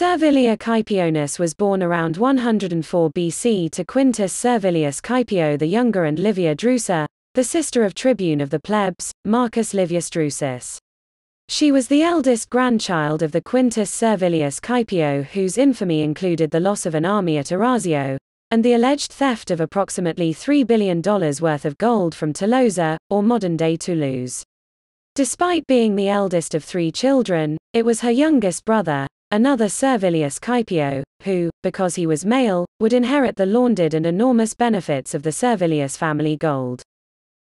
Servilia Caepionis was born around 104 BC to Quintus Servilius Caepio the Younger and Livia Drusa, the sister of tribune of the plebs, Marcus Livius Drusus. She was the eldest grandchild of the Quintus Servilius Caepio whose infamy included the loss of an army at Erasio, and the alleged theft of approximately $3 billion worth of gold from Tolosa, or modern-day Toulouse. Despite being the eldest of three children, it was her youngest brother, another Servilius Caepio, who, because he was male, would inherit the laundered and enormous benefits of the Servilius family gold.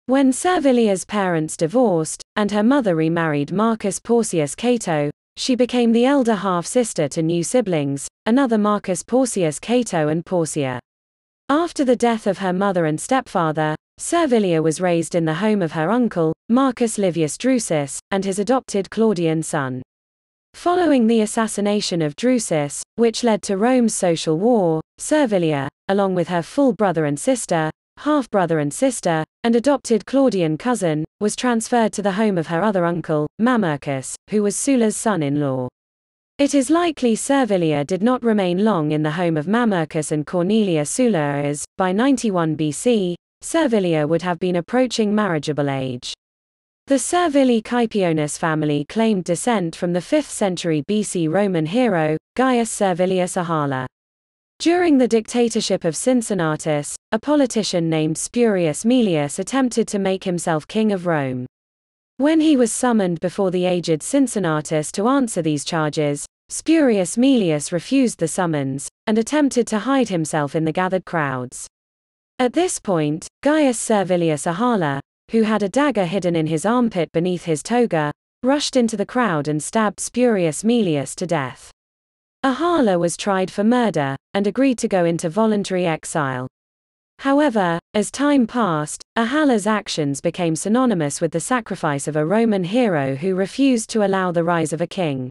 When Servilia's parents divorced, and her mother remarried Marcus Porcius Cato, she became the elder half-sister to new siblings, another Marcus Porcius Cato and Porcia. After the death of her mother and stepfather, Servilia was raised in the home of her uncle, Marcus Livius Drusus, and his adopted Claudian son. Following the assassination of Drusus, which led to Rome's social war, Servilia, along with her full brother and sister, half brother and sister, and adopted Claudian cousin, was transferred to the home of her other uncle, Mamercus, who was Sulla's son in law. It is likely Servilia did not remain long in the home of Mamercus and Cornelia Sulla as, by 91 BC, Servilia would have been approaching marriageable age. The Servili Caepionis family claimed descent from the 5th century BC Roman hero, Gaius Servilius Ahala. During the dictatorship of Cincinnatus, a politician named Spurius Melius attempted to make himself king of Rome. When he was summoned before the aged Cincinnatus to answer these charges, Spurius Melius refused the summons, and attempted to hide himself in the gathered crowds. At this point, Gaius Servilius Ahala, who had a dagger hidden in his armpit beneath his toga, rushed into the crowd and stabbed Spurius Melius to death. Ahala was tried for murder, and agreed to go into voluntary exile. However, as time passed, Ahala's actions became synonymous with the sacrifice of a Roman hero who refused to allow the rise of a king.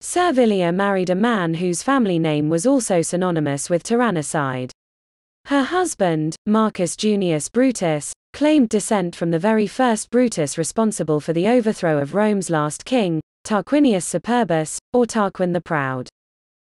Servilia married a man whose family name was also synonymous with tyrannicide. Her husband, Marcus Junius Brutus, claimed descent from the very first Brutus responsible for the overthrow of Rome's last king, Tarquinius Superbus, or Tarquin the Proud.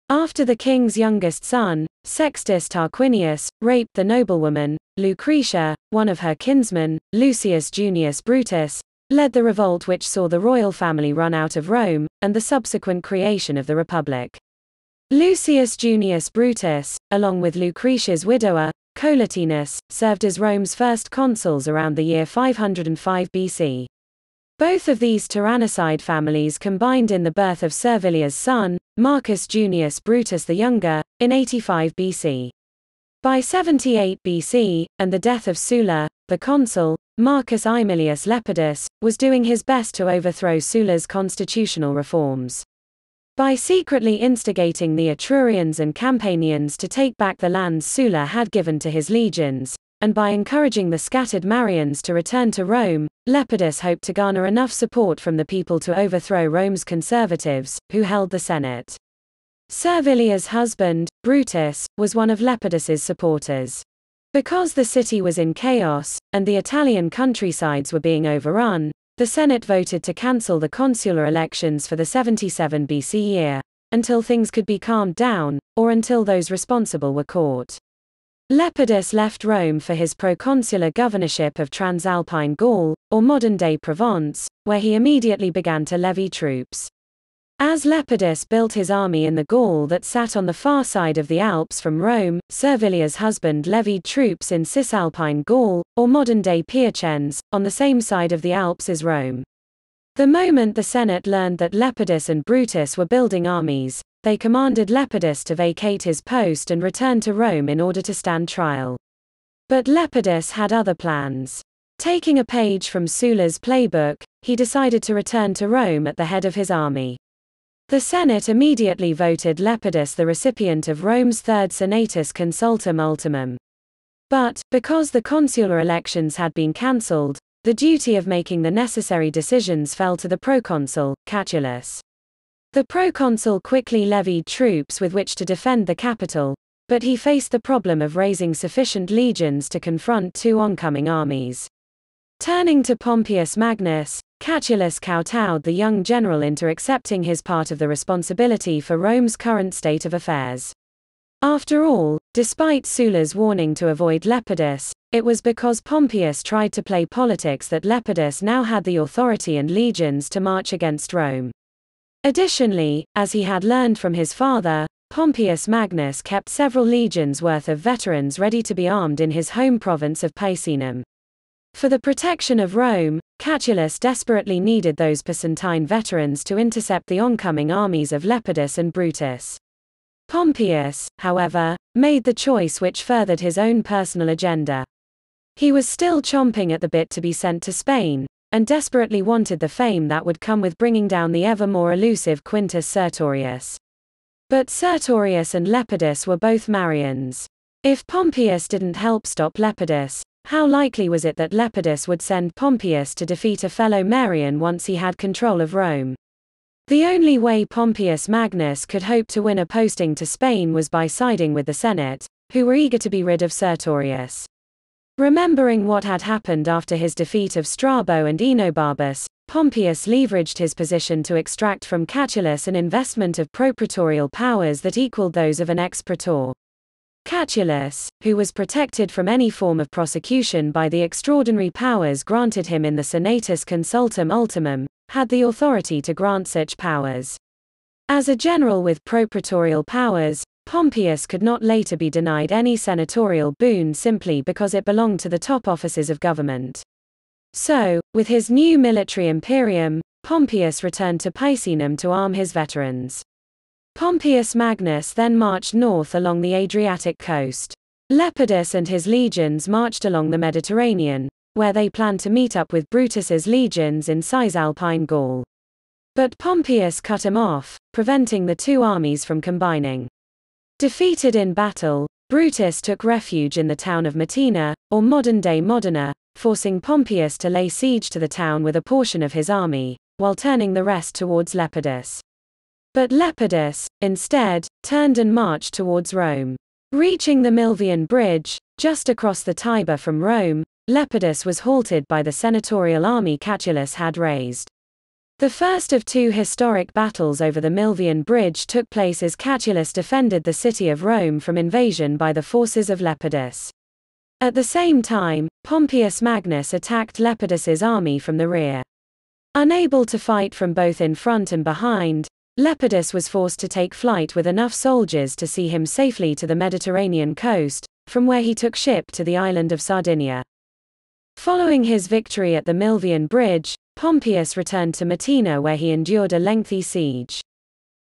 After the king's youngest son, Sextus Tarquinius, raped the noblewoman, Lucretia, one of her kinsmen, Lucius Junius Brutus, led the revolt which saw the royal family run out of Rome, and the subsequent creation of the Republic. Lucius Junius Brutus, along with Lucretia's widower, Collatinus, served as Rome's first consuls around the year 505 BC. Both of these tyrannicide families combined in the birth of Servilia's son, Marcus Junius Brutus the Younger, in 85 BC. By 78 BC, and the death of Sulla, the consul, Marcus Aemilius Lepidus, was doing his best to overthrow Sulla's constitutional reforms. By secretly instigating the Etrurians and Campanians to take back the lands Sulla had given to his legions, and by encouraging the scattered Marians to return to Rome, Lepidus hoped to garner enough support from the people to overthrow Rome's conservatives, who held the Senate. Servilia's husband, Brutus, was one of Lepidus's supporters. Because the city was in chaos, and the Italian countrysides were being overrun, the Senate voted to cancel the consular elections for the 77 BC year, until things could be calmed down, or until those responsible were caught. Lepidus left Rome for his proconsular governorship of Transalpine Gaul, or modern day Provence, where he immediately began to levy troops. As Lepidus built his army in the Gaul that sat on the far side of the Alps from Rome, Servilia's husband levied troops in Cisalpine Gaul, or modern-day Piacenz, on the same side of the Alps as Rome. The moment the Senate learned that Lepidus and Brutus were building armies, they commanded Lepidus to vacate his post and return to Rome in order to stand trial. But Lepidus had other plans. Taking a page from Sulla's playbook, he decided to return to Rome at the head of his army. The Senate immediately voted Lepidus the recipient of Rome's third senatus consultum ultimum. But, because the consular elections had been cancelled, the duty of making the necessary decisions fell to the proconsul, Catulus. The proconsul quickly levied troops with which to defend the capital, but he faced the problem of raising sufficient legions to confront two oncoming armies. Turning to Pompeius Magnus, Catulus kowtowed the young general into accepting his part of the responsibility for Rome's current state of affairs. After all, despite Sulla's warning to avoid Lepidus, it was because Pompeius tried to play politics that Lepidus now had the authority and legions to march against Rome. Additionally, as he had learned from his father, Pompeius Magnus kept several legions worth of veterans ready to be armed in his home province of Picenum. For the protection of Rome, Catulus desperately needed those Byzantine veterans to intercept the oncoming armies of Lepidus and Brutus. Pompeius, however, made the choice which furthered his own personal agenda. He was still chomping at the bit to be sent to Spain, and desperately wanted the fame that would come with bringing down the ever more elusive Quintus Sertorius. But Sertorius and Lepidus were both Marians. If Pompeius didn't help stop Lepidus, how likely was it that Lepidus would send Pompeius to defeat a fellow Marian once he had control of Rome? The only way Pompeius Magnus could hope to win a posting to Spain was by siding with the Senate, who were eager to be rid of Sertorius. Remembering what had happened after his defeat of Strabo and Enobarbus, Pompeius leveraged his position to extract from Catulus an investment of propraetorial powers that equaled those of an ex-praetor. Catulus, who was protected from any form of prosecution by the extraordinary powers granted him in the Senatus Consultum Ultimum, had the authority to grant such powers. As a general with propraetorial powers, Pompeius could not later be denied any senatorial boon simply because it belonged to the top offices of government. So, with his new military imperium, Pompeius returned to Picenum to arm his veterans. Pompeius Magnus then marched north along the Adriatic coast. Lepidus and his legions marched along the Mediterranean, where they planned to meet up with Brutus's legions in Cisalpine Gaul. But Pompeius cut him off, preventing the two armies from combining. Defeated in battle, Brutus took refuge in the town of Metina, or modern-day Modena, forcing Pompeius to lay siege to the town with a portion of his army, while turning the rest towards Lepidus. But Lepidus, instead, turned and marched towards Rome. Reaching the Milvian Bridge, just across the Tiber from Rome, Lepidus was halted by the senatorial army Catulus had raised. The first of two historic battles over the Milvian Bridge took place as Catulus defended the city of Rome from invasion by the forces of Lepidus. At the same time, Pompeius Magnus attacked Lepidus's army from the rear. Unable to fight from both in front and behind, Lepidus was forced to take flight with enough soldiers to see him safely to the Mediterranean coast, from where he took ship to the island of Sardinia. Following his victory at the Milvian Bridge, Pompeius returned to Metina where he endured a lengthy siege.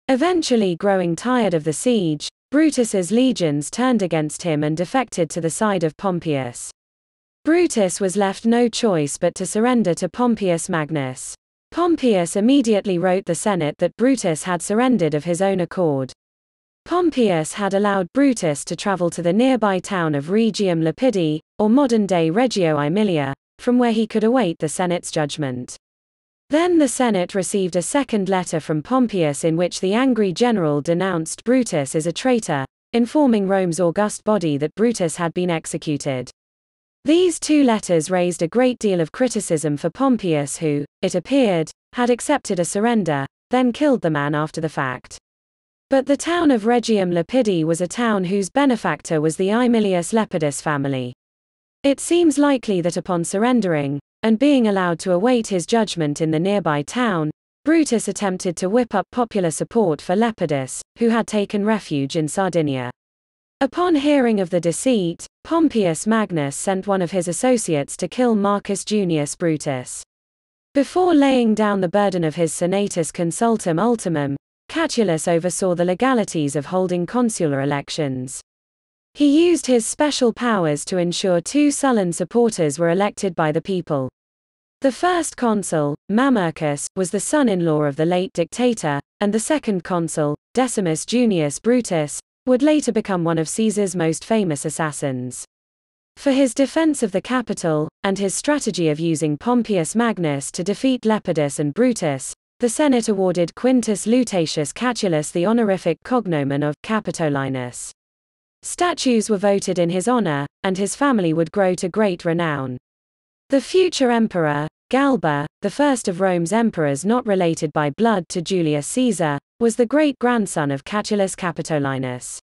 Eventually growing tired of the siege, Brutus's legions turned against him and defected to the side of Pompeius. Brutus was left no choice but to surrender to Pompeius Magnus. Pompeius immediately wrote the Senate that Brutus had surrendered of his own accord. Pompeius had allowed Brutus to travel to the nearby town of Regium Lepidi, or modern-day Reggio Emilia, from where he could await the Senate's judgment. Then the Senate received a second letter from Pompeius in which the angry general denounced Brutus as a traitor, informing Rome's august body that Brutus had been executed. These two letters raised a great deal of criticism for Pompeius who, it appeared, had accepted a surrender, then killed the man after the fact. But the town of Regium Lepidi was a town whose benefactor was the Aemilius Lepidus family. It seems likely that upon surrendering, and being allowed to await his judgment in the nearby town, Brutus attempted to whip up popular support for Lepidus, who had taken refuge in Sardinia. Upon hearing of the deceit, Pompeius Magnus sent one of his associates to kill Marcus Junius Brutus. Before laying down the burden of his senatus consultum ultimum, Catulus oversaw the legalities of holding consular elections. He used his special powers to ensure two Sullan supporters were elected by the people. The first consul, Mamercus, was the son-in-law of the late dictator, and the second consul, Decimus Junius Brutus, would later become one of Caesar's most famous assassins. For his defense of the capital, and his strategy of using Pompeius Magnus to defeat Lepidus and Brutus, the Senate awarded Quintus Lutatius Catulus the honorific cognomen of Capitolinus. Statues were voted in his honor, and his family would grow to great renown. The future emperor, Galba, the first of Rome's emperors not related by blood to Julius Caesar, was the great grandson of Catulus Capitolinus.